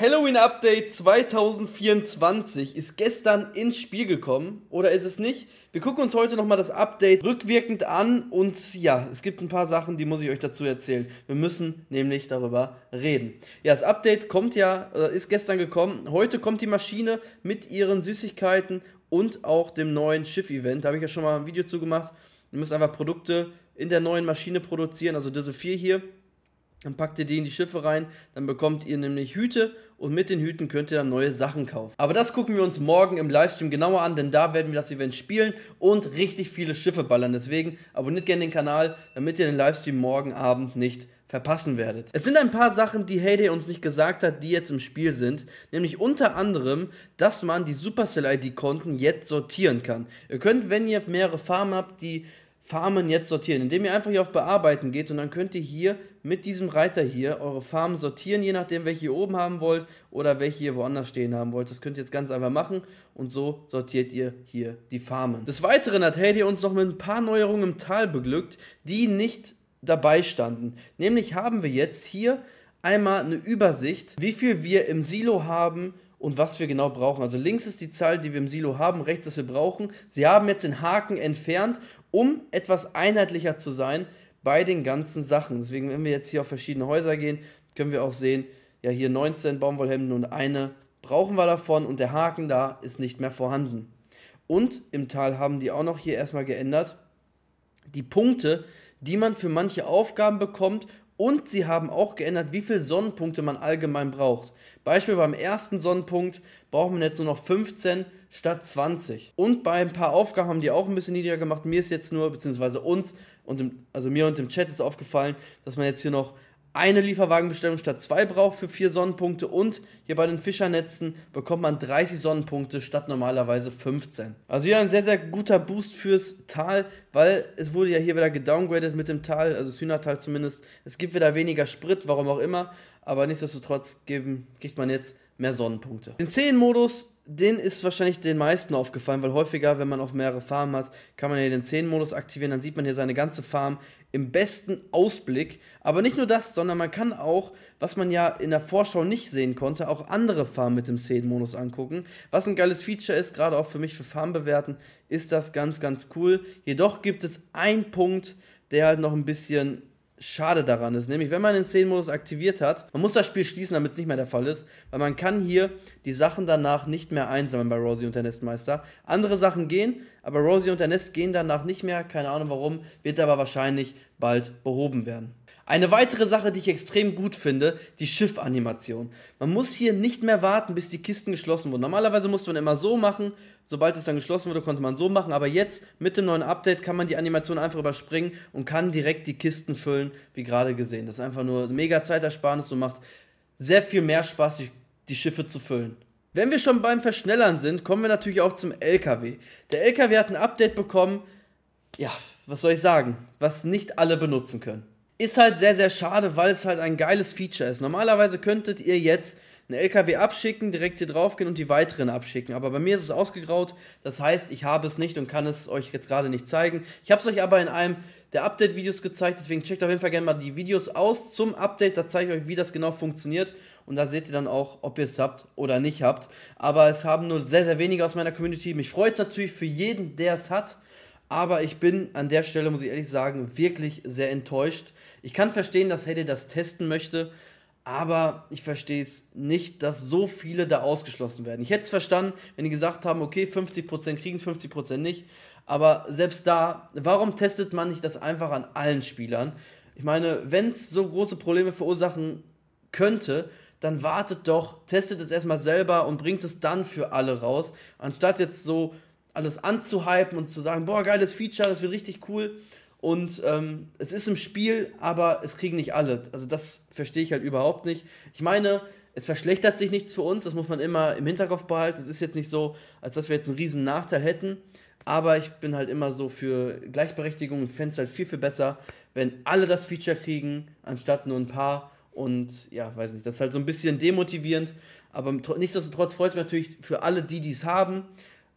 Halloween Update 2024 ist gestern ins Spiel gekommen oder ist es nicht? Wir gucken uns heute nochmal das Update rückwirkend an und ja, es gibt ein paar Sachen, die muss ich euch dazu erzählen. Wir müssen nämlich darüber reden. Ja, das Update kommt ja, äh, ist gestern gekommen. Heute kommt die Maschine mit ihren Süßigkeiten und auch dem neuen Schiff-Event. Da habe ich ja schon mal ein Video zu gemacht. Ihr müsst einfach Produkte in der neuen Maschine produzieren, also diese vier hier dann packt ihr die in die Schiffe rein, dann bekommt ihr nämlich Hüte und mit den Hüten könnt ihr dann neue Sachen kaufen. Aber das gucken wir uns morgen im Livestream genauer an, denn da werden wir das Event spielen und richtig viele Schiffe ballern. Deswegen abonniert gerne den Kanal, damit ihr den Livestream morgen Abend nicht verpassen werdet. Es sind ein paar Sachen, die Heyday uns nicht gesagt hat, die jetzt im Spiel sind. Nämlich unter anderem, dass man die Supercell-ID-Konten jetzt sortieren kann. Ihr könnt, wenn ihr mehrere Farmen habt, die Farmen jetzt sortieren, indem ihr einfach hier auf Bearbeiten geht und dann könnt ihr hier mit diesem Reiter hier eure Farben sortieren, je nachdem, welche ihr oben haben wollt oder welche ihr woanders stehen haben wollt. Das könnt ihr jetzt ganz einfach machen und so sortiert ihr hier die Farmen. Des Weiteren hat Heidi uns noch mit ein paar Neuerungen im Tal beglückt, die nicht dabei standen. Nämlich haben wir jetzt hier einmal eine Übersicht, wie viel wir im Silo haben, und was wir genau brauchen. Also links ist die Zahl, die wir im Silo haben, rechts, was wir brauchen. Sie haben jetzt den Haken entfernt, um etwas einheitlicher zu sein bei den ganzen Sachen. Deswegen, wenn wir jetzt hier auf verschiedene Häuser gehen, können wir auch sehen, ja, hier 19 Baumwollhemden und eine brauchen wir davon und der Haken da ist nicht mehr vorhanden. Und im Tal haben die auch noch hier erstmal geändert. Die Punkte, die man für manche Aufgaben bekommt und sie haben auch geändert, wie viele Sonnenpunkte man allgemein braucht. Beispiel beim ersten Sonnenpunkt braucht man jetzt nur noch 15 statt 20. Und bei ein paar Aufgaben haben die auch ein bisschen niedriger gemacht. Mir ist jetzt nur, beziehungsweise uns, und dem, also mir und dem Chat ist aufgefallen, dass man jetzt hier noch eine Lieferwagenbestellung statt zwei braucht für vier Sonnenpunkte und hier bei den Fischernetzen bekommt man 30 Sonnenpunkte statt normalerweise 15. Also wieder ein sehr, sehr guter Boost fürs Tal, weil es wurde ja hier wieder gedowngraded mit dem Tal, also das Hühnertal zumindest. Es gibt wieder weniger Sprit, warum auch immer, aber nichtsdestotrotz geben, kriegt man jetzt mehr Sonnenpunkte. Den 10-Modus den ist wahrscheinlich den meisten aufgefallen, weil häufiger, wenn man auch mehrere Farmen hat, kann man hier den 10-Modus aktivieren, dann sieht man hier seine ganze Farm im besten Ausblick. Aber nicht nur das, sondern man kann auch, was man ja in der Vorschau nicht sehen konnte, auch andere Farmen mit dem 10-Modus angucken. Was ein geiles Feature ist, gerade auch für mich für Farmbewerten, ist das ganz, ganz cool. Jedoch gibt es einen Punkt, der halt noch ein bisschen schade daran ist. Nämlich, wenn man den Szenenmodus aktiviert hat, man muss das Spiel schließen, damit es nicht mehr der Fall ist, weil man kann hier die Sachen danach nicht mehr einsammeln bei Rosie und der Nestmeister. Andere Sachen gehen, aber Rosie und der Nest gehen danach nicht mehr, keine Ahnung warum, wird aber wahrscheinlich bald behoben werden. Eine weitere Sache, die ich extrem gut finde, die Schiffanimation. Man muss hier nicht mehr warten, bis die Kisten geschlossen wurden. Normalerweise musste man immer so machen, sobald es dann geschlossen wurde, konnte man so machen, aber jetzt mit dem neuen Update kann man die Animation einfach überspringen und kann direkt die Kisten füllen, wie gerade gesehen. Das ist einfach nur mega Zeitersparnis und macht sehr viel mehr Spaß, die Schiffe zu füllen. Wenn wir schon beim Verschnellern sind, kommen wir natürlich auch zum LKW. Der LKW hat ein Update bekommen, ja, was soll ich sagen, was nicht alle benutzen können. Ist halt sehr, sehr schade, weil es halt ein geiles Feature ist. Normalerweise könntet ihr jetzt einen LKW abschicken, direkt hier drauf gehen und die weiteren abschicken. Aber bei mir ist es ausgegraut. Das heißt, ich habe es nicht und kann es euch jetzt gerade nicht zeigen. Ich habe es euch aber in einem der Update-Videos gezeigt. Deswegen checkt auf jeden Fall gerne mal die Videos aus zum Update. Da zeige ich euch, wie das genau funktioniert. Und da seht ihr dann auch, ob ihr es habt oder nicht habt. Aber es haben nur sehr, sehr wenige aus meiner Community. Mich freut es natürlich für jeden, der es hat. Aber ich bin an der Stelle, muss ich ehrlich sagen, wirklich sehr enttäuscht. Ich kann verstehen, dass Hedy das testen möchte, aber ich verstehe es nicht, dass so viele da ausgeschlossen werden. Ich hätte es verstanden, wenn die gesagt haben, okay, 50% kriegen es, 50% nicht. Aber selbst da, warum testet man nicht das einfach an allen Spielern? Ich meine, wenn es so große Probleme verursachen könnte, dann wartet doch, testet es erstmal selber und bringt es dann für alle raus, anstatt jetzt so alles anzuhypen und zu sagen, boah, geiles Feature, das wird richtig cool. Und ähm, es ist im Spiel, aber es kriegen nicht alle. Also das verstehe ich halt überhaupt nicht. Ich meine, es verschlechtert sich nichts für uns, das muss man immer im Hinterkopf behalten. Es ist jetzt nicht so, als dass wir jetzt einen riesen Nachteil hätten. Aber ich bin halt immer so für Gleichberechtigung und fände es halt viel, viel besser, wenn alle das Feature kriegen, anstatt nur ein paar. Und ja, weiß nicht, das ist halt so ein bisschen demotivierend. Aber nichtsdestotrotz freut es mich natürlich für alle, die dies haben.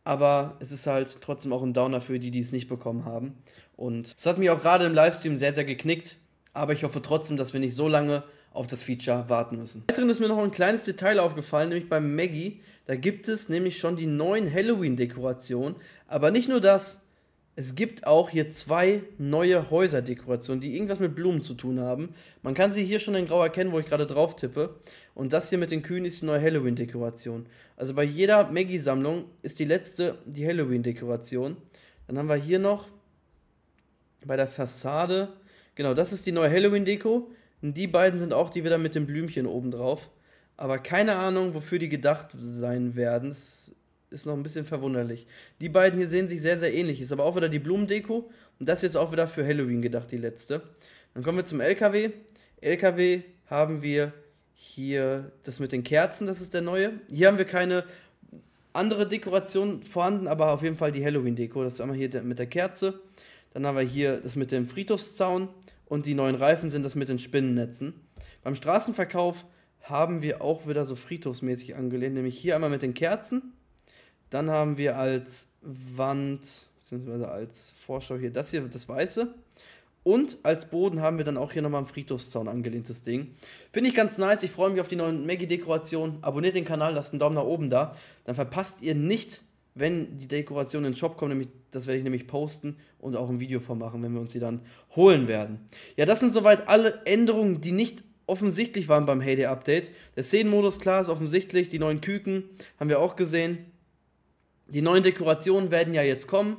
Aber es ist halt trotzdem auch ein Downer für die, die es nicht bekommen haben. Und es hat mich auch gerade im Livestream sehr, sehr geknickt. Aber ich hoffe trotzdem, dass wir nicht so lange auf das Feature warten müssen. Weiterhin ist mir noch ein kleines Detail aufgefallen, nämlich bei Maggie. Da gibt es nämlich schon die neuen Halloween-Dekorationen. Aber nicht nur das, es gibt auch hier zwei neue Häuserdekorationen, die irgendwas mit Blumen zu tun haben. Man kann sie hier schon in Grau erkennen, wo ich gerade drauf tippe. Und das hier mit den Kühen ist die neue Halloween-Dekoration. Also bei jeder Maggie-Sammlung ist die letzte die Halloween-Dekoration. Dann haben wir hier noch bei der Fassade. Genau, das ist die neue Halloween-Deko. Die beiden sind auch die wieder mit den Blümchen oben drauf. Aber keine Ahnung, wofür die gedacht sein werden. Das ist noch ein bisschen verwunderlich. Die beiden hier sehen sich sehr, sehr ähnlich. Ist aber auch wieder die Blumendeko. Und das jetzt auch wieder für Halloween gedacht, die letzte. Dann kommen wir zum LKW. LKW haben wir hier das mit den Kerzen, das ist der neue. Hier haben wir keine andere Dekoration vorhanden, aber auf jeden Fall die Halloween-Deko. Das ist einmal hier mit der Kerze. Dann haben wir hier das mit dem Friedhofszaun. Und die neuen Reifen sind das mit den Spinnennetzen. Beim Straßenverkauf haben wir auch wieder so friedhofsmäßig angelehnt, nämlich hier einmal mit den Kerzen dann haben wir als Wand, beziehungsweise als Vorschau hier das hier, das Weiße. Und als Boden haben wir dann auch hier nochmal einen Friedhofszaun angelehntes Ding. Finde ich ganz nice. Ich freue mich auf die neuen Maggie-Dekorationen. Abonniert den Kanal, lasst einen Daumen nach oben da. Dann verpasst ihr nicht, wenn die Dekorationen in den Shop kommen. das werde ich nämlich posten und auch ein Video vormachen, wenn wir uns die dann holen werden. Ja, das sind soweit alle Änderungen, die nicht offensichtlich waren beim Heyday-Update. Der Szenenmodus, klar, ist offensichtlich. Die neuen Küken haben wir auch gesehen. Die neuen Dekorationen werden ja jetzt kommen.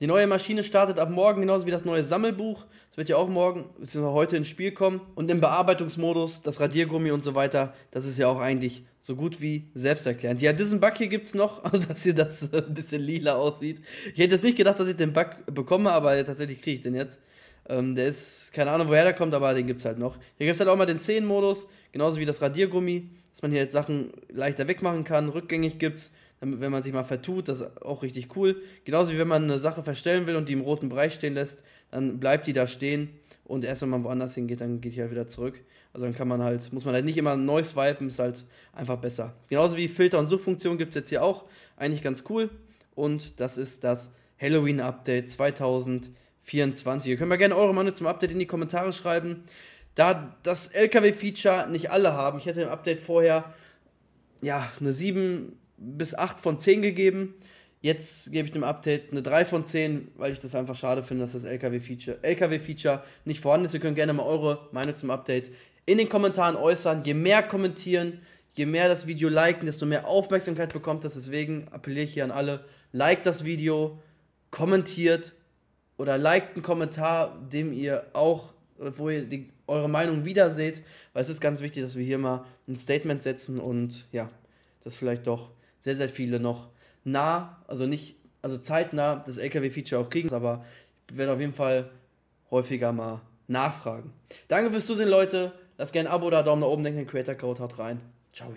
Die neue Maschine startet ab morgen, genauso wie das neue Sammelbuch. Das wird ja auch morgen bzw. heute ins Spiel kommen. Und im Bearbeitungsmodus, das Radiergummi und so weiter, das ist ja auch eigentlich so gut wie selbsterklärend. Ja, diesen Bug hier gibt es noch, also dass hier das ein bisschen lila aussieht. Ich hätte jetzt nicht gedacht, dass ich den Bug bekomme, aber tatsächlich kriege ich den jetzt. Ähm, der ist, keine Ahnung, woher der kommt, aber den gibt es halt noch. Hier gibt es halt auch mal den 10-Modus, genauso wie das Radiergummi, dass man hier jetzt Sachen leichter wegmachen kann. Rückgängig gibt es. Ähm, wenn man sich mal vertut, das ist auch richtig cool. Genauso wie wenn man eine Sache verstellen will und die im roten Bereich stehen lässt, dann bleibt die da stehen und erst wenn man woanders hingeht, dann geht die halt wieder zurück. Also dann kann man halt, muss man halt nicht immer neu swipen, ist halt einfach besser. Genauso wie Filter- und Suchfunktion gibt es jetzt hier auch, eigentlich ganz cool. Und das ist das Halloween-Update 2024. Ihr könnt mal gerne eure Meinung zum Update in die Kommentare schreiben. Da das LKW-Feature nicht alle haben, ich hätte im Update vorher ja, eine 7, bis 8 von 10 gegeben. Jetzt gebe ich dem Update eine 3 von 10, weil ich das einfach schade finde, dass das LKW-Feature LKW -Feature nicht vorhanden ist. Ihr könnt gerne mal eure Meinung zum Update in den Kommentaren äußern. Je mehr kommentieren, je mehr das Video liken, desto mehr Aufmerksamkeit bekommt das. Deswegen appelliere ich hier an alle, liked das Video, kommentiert oder liked einen Kommentar, dem ihr auch, wo ihr die, eure Meinung wieder seht, weil es ist ganz wichtig, dass wir hier mal ein Statement setzen und ja, das vielleicht doch sehr, sehr viele noch nah, also nicht, also zeitnah das LKW-Feature auch kriegen, aber ich werde auf jeden Fall häufiger mal nachfragen. Danke fürs Zusehen, Leute. Lasst gerne ein Abo da, Daumen nach oben, denkt den Creator-Code, haut rein. Ciao.